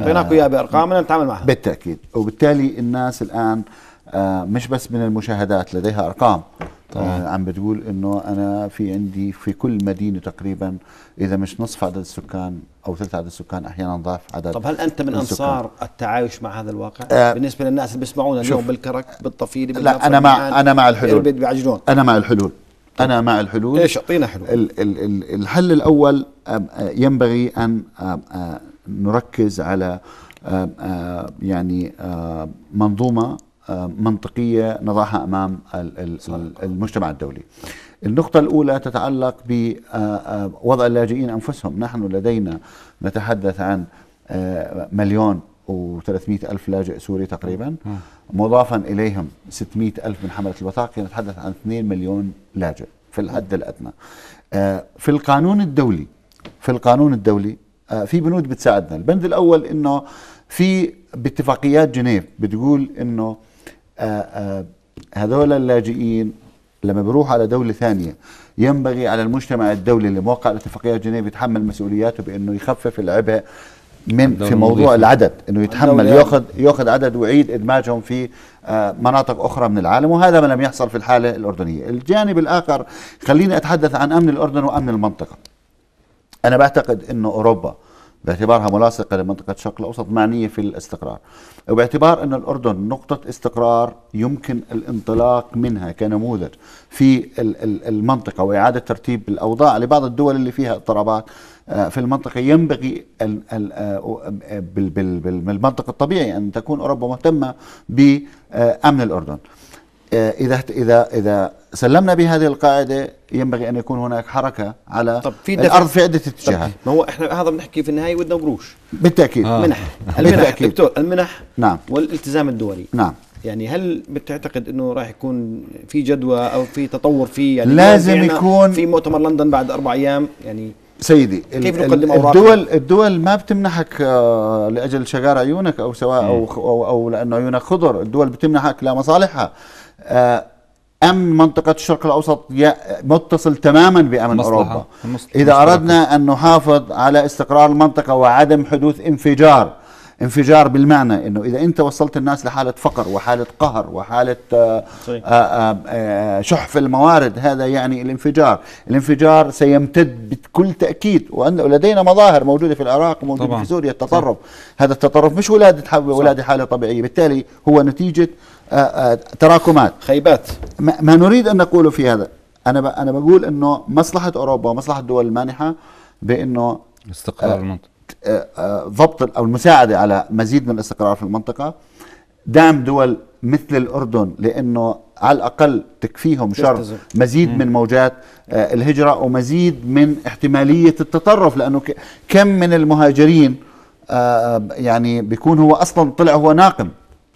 اعطيناك اياها بارقام نتعامل معها بالتاكيد وبالتالي الناس الان آه، مش بس من المشاهدات لديها ارقام طيب. عم بتقول انه انا في عندي في كل مدينه تقريبا اذا مش نصف عدد السكان او ثلث عدد السكان احيانا ضعف عدد طب هل انت من انصار السكان. التعايش مع هذا الواقع؟ آه بالنسبه للناس اللي بيسمعونا اليوم بالكرك بالطفيلي لا انا مع انا مع الحلول بعجلون انا مع الحلول انا مع الحلول ايش اعطينا حلول ال ال ال الحل الاول آه، ينبغي ان نركز على يعني منظومه منطقية نضعها أمام المجتمع الدولي النقطة الأولى تتعلق بوضع آه، آه، اللاجئين أنفسهم نحن لدينا نتحدث عن آه، مليون و300 ألف لاجئ سوري تقريبا مضافا إليهم 600 ألف من حملة الوثائق نتحدث عن 2 مليون لاجئ في الحد الأدنى في القانون الدولي في القانون الدولي في بنود بتساعدنا البند الأول أنه في باتفاقيات جنيف بتقول أنه آه، آه، هذول اللاجئين لما بيروحوا على دولة ثانية ينبغي على المجتمع الدولي اللي موقع الاتفاقية الجنيف يتحمل مسؤولياته بأنه يخفف العبء من في موضوع العدد انه يتحمل ياخذ ياخذ عدد ويعيد ادماجهم في آه، مناطق اخرى من العالم وهذا ما لم يحصل في الحاله الاردنيه، الجانب الاخر خليني اتحدث عن امن الاردن وامن المنطقه. انا بعتقد انه اوروبا باعتبارها ملاصقة لمنطقة الشرق الأوسط معنية في الاستقرار وباعتبار أن الأردن نقطة استقرار يمكن الانطلاق منها كنموذج في المنطقة وإعادة ترتيب الأوضاع لبعض الدول اللي فيها اضطرابات آه، في المنطقة ينبغي آه، آه، بالمنطق الطبيعي أن تكون أوروبا مهتمة بأمن الأردن آه، اذا اذا اذا سلمنا بهذه القاعده ينبغي ان يكون هناك حركه على طب في الارض في عده اتجاهات ما هو احنا هذا بنحكي في النهايه ودنا قروش بالتاكيد آه. منح المنح بالتأكيد. دكتور المنح نعم والالتزام الدولي نعم يعني هل بتعتقد انه راح يكون في جدوى او في تطور في يعني لازم يكون في مؤتمر لندن بعد اربع ايام يعني سيدي كيف نقدم اوراق الدول الدول ما بتمنحك آه، لاجل شجار عيونك او سواء او او, أو لانه عيونك خضر الدول بتمنحك لمصالحها آه، أمن منطقة الشرق الأوسط متصل تماما بأمن أوروبا إذا أردنا أن نحافظ على استقرار المنطقة وعدم حدوث انفجار انفجار بالمعنى انه اذا انت وصلت الناس لحاله فقر وحاله قهر وحاله آه، آه، شح في الموارد هذا يعني الانفجار الانفجار سيمتد بكل تاكيد ولدينا مظاهر موجوده في العراق وموجوده طبعا. في سوريا التطرف صح. هذا التطرف مش ولاده ولاده حاله طبيعيه بالتالي هو نتيجه آه، آه، تراكمات خيبات ما نريد ان نقوله في هذا انا انا بقول انه مصلحه اوروبا ومصلحه الدول المانحه بانه استقرار آه، المنطقه ضبط او المساعده على مزيد من الاستقرار في المنطقه دعم دول مثل الاردن لانه على الاقل تكفيهم شر مزيد من موجات الهجره ومزيد من احتماليه التطرف لانه كم من المهاجرين يعني بيكون هو اصلا طلع هو ناقم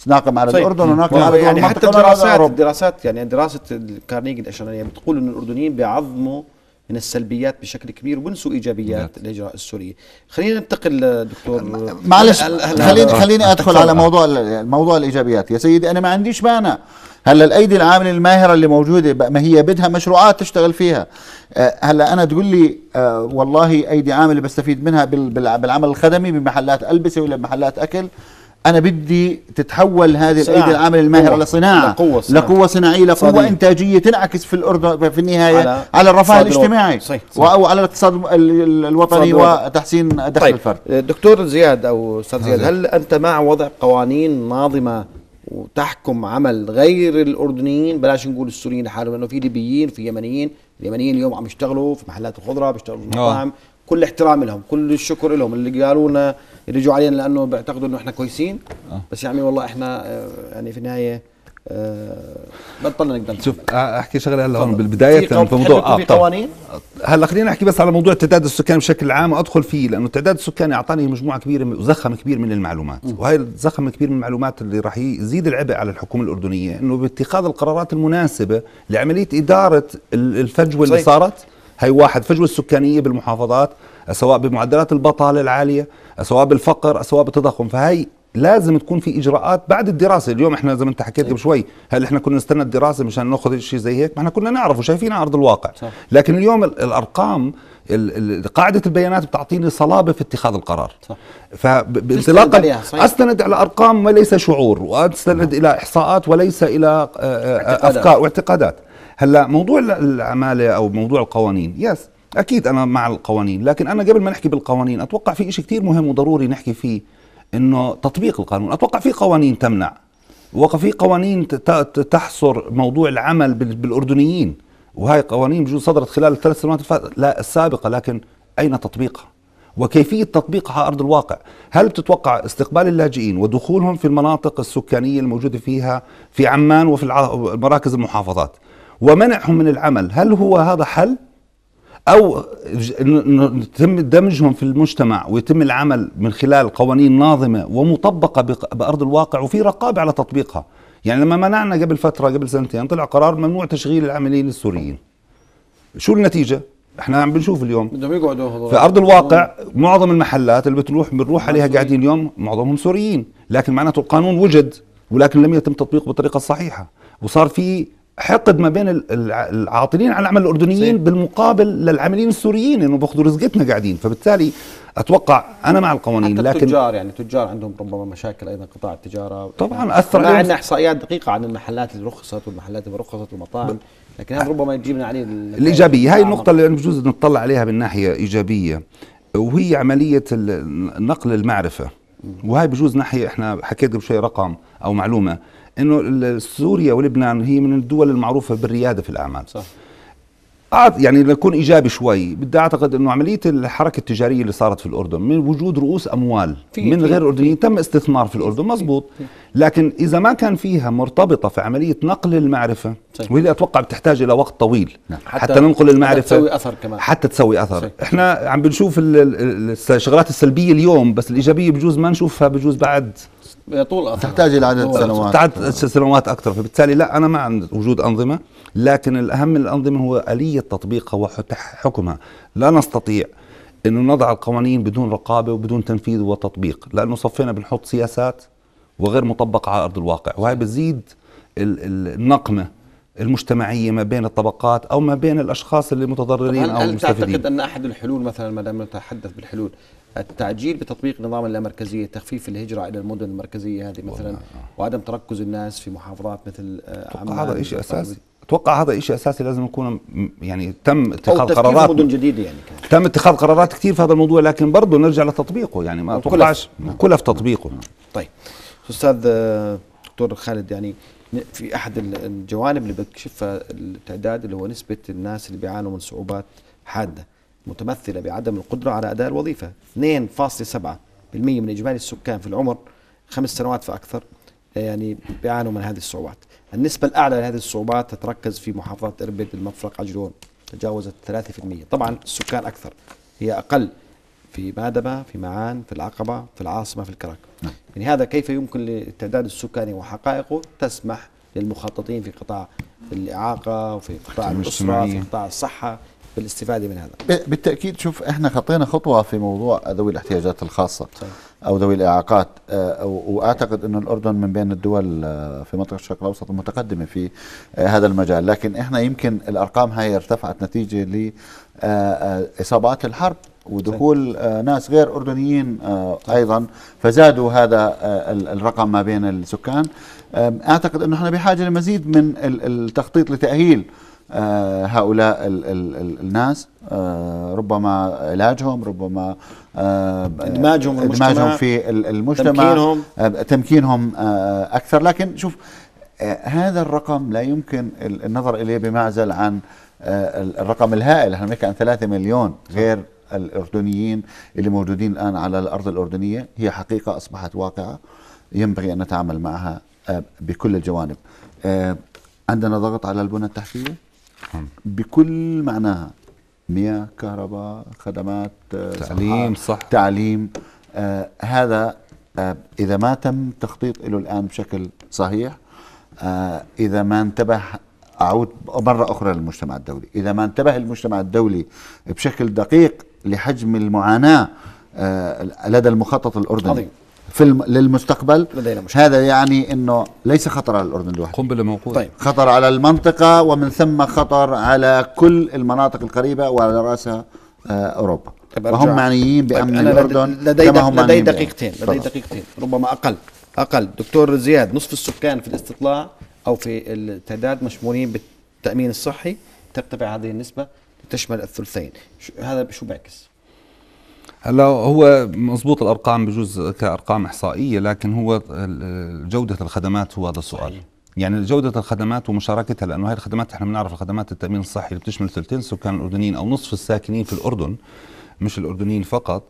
ناقم على طيب. صحيح. الاردن وناقم على طيب، يعني حتى الدراسات الدراسات يعني دراسه الكارنيجي الاشرانيه بتقول ان الاردنيين بيعظموا من السلبيات بشكل كبير ونسوا ايجابيات الهجره السوريه خلينا ننتقل دكتور معلش خليني خليني آه، ادخل على موضوع موضوع الايجابيات يا سيدي انا ما عنديش مانع هلا الايدي العامله الماهره اللي موجوده ما هي بدها مشروعات تشتغل فيها آه، هلا انا تقول لي آه، والله ايدي عامله بستفيد منها بالعمل الخدمي بمحلات البسه ولا بمحلات اكل انا بدي تتحول هذه الايدي العامله الماهره لصناعه لقوه صناعيه لقوه, صناعي لقوة انتاجيه تنعكس في الاردن في النهايه على, على الرفاه الاجتماعي صحيح. صحيح. وعلى الاقتصاد الوطني وتحسين دخل طيب. الفرد آه، دكتور زياد او استاذ نعم. زياد هل انت مع وضع قوانين ناظمه وتحكم عمل غير الاردنيين بلاش نقول السوريين لحالهم لانه في ليبيين في يمنيين اليمنيين اليوم عم يشتغلوا في محلات الخضره بيشتغلوا في المطاعم نعم. كل احترام لهم كل الشكر لهم اللي قالوا لنا اجوا علينا لانه بيعتقدوا انه احنا كويسين آه. بس يا عمي والله احنا آه، يعني في النهايه آه، بطلنا نقدر شوف آه، احكي شغله هلا هون بالبدايه في, في موضوع اه قوانين هلا خلينا نحكي بس على موضوع التعداد السكاني بشكل عام وادخل فيه لانه التعداد السكاني اعطاني مجموعه كبيره وزخم كبير من المعلومات وهي الزخم كبير من المعلومات اللي راح يزيد العبء على الحكومه الاردنيه انه باتخاذ القرارات المناسبه لعمليه اداره الفجوه اللي صارت هي واحد فجوه السكانيه بالمحافظات سواء بمعدلات البطالة العالية سواء بالفقر سواء بالتضخم فهي لازم تكون في اجراءات بعد الدراسه اليوم احنا زي ما انت حكيت قبل شوي هل احنا كنا نستنى الدراسه مشان ناخذ شيء زي هيك ما احنا كنا نعرف وشايفين على ارض الواقع صح. لكن اليوم الارقام قاعده البيانات بتعطيني صلابه في اتخاذ القرار صح. فبانطلاقا استند على ارقام وليس شعور واستند نعم. الى احصاءات وليس الى آه، آه، افكار واعتقادات هلا موضوع العماله او موضوع القوانين يس اكيد انا مع القوانين لكن انا قبل ما نحكي بالقوانين اتوقع في شيء كثير مهم وضروري نحكي فيه انه تطبيق القانون اتوقع في قوانين تمنع وفي قوانين تحصر موضوع العمل بالاردنيين وهي قوانين بجوز صدرت خلال الثلاث سنوات لا السابقه لكن اين تطبيقها وكيفيه تطبيقها على ارض الواقع هل بتتوقع استقبال اللاجئين ودخولهم في المناطق السكانيه الموجوده فيها في عمان وفي مراكز المحافظات ومنعهم من العمل هل هو هذا حل او يتم دمجهم في المجتمع ويتم العمل من خلال قوانين ناظمه ومطبقه بارض الواقع وفي رقابه على تطبيقها يعني لما منعنا قبل فتره قبل سنتين طلع قرار ممنوع تشغيل العاملين السوريين شو النتيجه احنا عم بنشوف اليوم بدهم يقعدوا في ارض الواقع معظم المحلات اللي بتروح بنروح عليها قاعدين اليوم معظمهم سوريين لكن معناته القانون وجد ولكن لم يتم تطبيقه بالطريقه الصحيحه وصار في حقد ما بين العاطلين عن العمل الاردنيين سي. بالمقابل للعاملين السوريين انه باخذوا رزقتنا قاعدين فبالتالي اتوقع انا مع القوانين حتى لكن التجار يعني التجار عندهم ربما مشاكل ايضا قطاع التجاره طبعا يعني اثر ما عندنا احصائيات دقيقه عن المحلات اللي رخصت والمحلات اللي رخصت والمطاعم لكن هذا ربما يجيبنا عليه الايجابيه هاي النقطه اللي بجوز نطلع عليها من ناحيه ايجابيه وهي عمليه نقل المعرفه وهي بجوز ناحيه احنا حكيت قبل شوي رقم او معلومه انه سوريا ولبنان هي من الدول المعروفه بالرياده في الاعمال صح يعني لنكون ايجابي شوي بدي اعتقد انه عمليه الحركه التجاريه اللي صارت في الاردن من وجود رؤوس اموال من غير اردنيين تم استثمار في الاردن مزبوط لكن اذا ما كان فيها مرتبطه في عمليه نقل المعرفه صحيح. وهي اتوقع بتحتاج الى وقت طويل نعم. حتى, حتى ننقل المعرفه حتى تسوي اثر كمان حتى تسوي اثر صحيح. احنا عم بنشوف الشغلات السلبيه اليوم بس الايجابيه بجوز ما نشوفها بجوز بعد طول أثر. تحتاج الى عدد سنوات تحتاج سنوات اكثر فبالتالي لا انا مع وجود انظمه لكن الاهم من الانظمه هو اليه تطبيقها وحكمها لا نستطيع انه نضع القوانين بدون رقابه وبدون تنفيذ وتطبيق لانه صفينا بنحط سياسات وغير مطبقه على ارض الواقع وهي بتزيد النقمه المجتمعيه ما بين الطبقات او ما بين الاشخاص اللي متضررين او المستفيدين هل تعتقد ان احد الحلول مثلا ما دام نتحدث بالحلول التعجيل بتطبيق نظام اللامركزيه تخفيف الهجره الى المدن المركزيه هذه مثلا آه. وعدم تركز الناس في محافظات مثل أتوقع آه، هذا شيء اساسي اتوقع هذا شيء اساسي لازم يكون يعني تم اتخاذ قرارات مدن جديده يعني كان. تم اتخاذ قرارات كثير في هذا الموضوع لكن برضه نرجع لتطبيقه يعني ما اتوقعش نعم. كلف تطبيقه طيب استاذ آه، دكتور خالد يعني في احد الجوانب اللي بكشفها التعداد اللي هو نسبه الناس اللي بيعانوا من صعوبات حاده متمثلة بعدم القدرة على أداء الوظيفة 2.7% من إجمالي السكان في العمر خمس سنوات فأكثر يعني بيعانوا من هذه الصعوبات النسبة الأعلى لهذه الصعوبات تتركز في محافظات إربد المفرق عجلون تجاوزت 3% طبعا السكان أكثر هي أقل في مادبة في معان في العقبة في العاصمة في الكرك نعم. يعني هذا كيف يمكن للتعداد السكاني وحقائقه تسمح للمخططين في قطاع الإعاقة وفي قطاع الأسرة في قطاع الصحة بالاستفاده من هذا بالتاكيد شوف احنا خطينا خطوه في موضوع ذوي الاحتياجات الخاصه صحيح. طيب. او ذوي الاعاقات آه، واعتقد ان الاردن من بين الدول آه، في منطقه الشرق الاوسط المتقدمه في آه، هذا المجال لكن احنا يمكن الارقام هاي ارتفعت نتيجه لاصابات الحرب ودخول طيب. ناس غير اردنيين ايضا فزادوا هذا الرقم ما بين السكان اعتقد انه احنا بحاجه لمزيد من التخطيط لتاهيل آه، هؤلاء الـ الـ الناس آه، ربما علاجهم ربما ادماجهم ادماجهم في المجتمع تمكينهم آه، تمكينهم اكثر لكن شوف هذا الرقم لا يمكن النظر اليه بمعزل عن الرقم الهائل احنا بنحكي عن 3 مليون غير الاردنيين اللي موجودين الان على الارض الاردنيه هي حقيقه اصبحت واقعه ينبغي ان نتعامل معها بكل الجوانب عندنا ضغط على البنى التحتيه نعم. بكل معناها مياه كهرباء خدمات آه، تعليم صح تعليم آه هذا آه اذا ما تم تخطيط له الان بشكل صحيح آه اذا ما انتبه اعود مره اخرى للمجتمع الدولي اذا ما انتبه المجتمع الدولي بشكل دقيق لحجم المعاناه آه، لدى المخطط الاردني عظيم. في الم... للمستقبل لدينا مشكلة. هذا يعني انه ليس خطر على الاردن لوحده قنبله موقوته طيب. خطر على المنطقه ومن ثم خطر على كل المناطق القريبه وعلى راسها آه، اوروبا طيب وهم معنيين طيب، بامن طيب الاردن لدي, كما هم لدي دقيقتين لدي دقيقتين ربما اقل اقل دكتور زياد نصف السكان في الاستطلاع او في التعداد مشمولين بالتامين الصحي ترتفع هذه النسبه تشمل الثلثين هذا شو بيعكس هلا هو مضبوط الارقام بجوز كارقام احصائيه لكن هو جوده الخدمات هو هذا السؤال يعني جودة الخدمات ومشاركتها لأنه هاي الخدمات احنا بنعرف الخدمات التأمين الصحي اللي بتشمل ثلثين سكان الأردنيين أو نصف الساكنين في الأردن مش الأردنيين فقط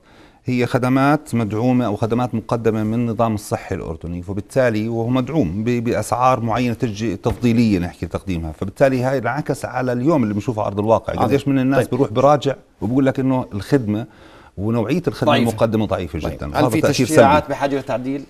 هي خدمات مدعومة أو خدمات مقدمة من النظام الصحي الأردني فبالتالي وهو مدعوم بأسعار معينة تجي تفضيلية نحكي تقديمها فبالتالي هاي انعكس على اليوم اللي بنشوفه على أرض الواقع قديش من الناس طيب. بيروح براجع وبقول لك إنه الخدمة ونوعيه الخدمه طيب. المقدمه ضعيفه جدا طيب. هل في تشريعات بحاجه لتعديل؟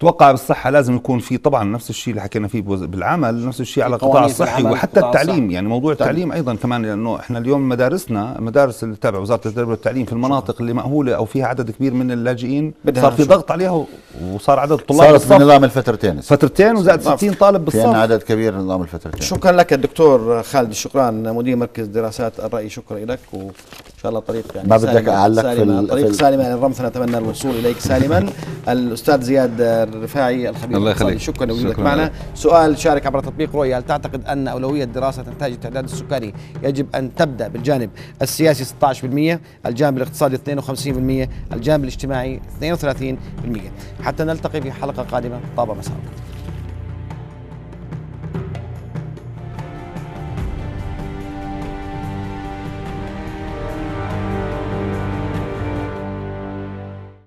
اتوقع بالصحه لازم يكون في طبعا نفس الشيء اللي حكينا فيه بالعمل نفس الشيء على القطاع الصحي وحتى التعليم صح. يعني موضوع طبعا. التعليم ايضا كمان لانه احنا اليوم مدارسنا مدارس اللي تابع وزاره التربيه والتعليم في المناطق اللي مأهوله او فيها عدد كبير من اللاجئين صار في ضغط عليها وصار عدد الطلاب صارت بنظام الفترتين فترتين وزائد 60 طالب بالصف في عدد كبير نظام الفترتين شكرا لك الدكتور خالد الشكران مدير مركز دراسات الراي شكرا لك وان شاء الله طريق يعني ما بدك اعلق في طريق سالما للرمث يعني نتمنى الوصول اليك سالما الاستاذ زياد الرفاعي الخبير الله يخليك شكرا لوجودك معنا سؤال شارك عبر تطبيق رؤيا هل تعتقد أن أولوية دراسة انتاج التعداد السكاني يجب أن تبدأ بالجانب السياسي 16% الجانب الاقتصادي 52% الجانب الاجتماعي 32% حتى نلتقي في حلقة قادمة طاب مساءكم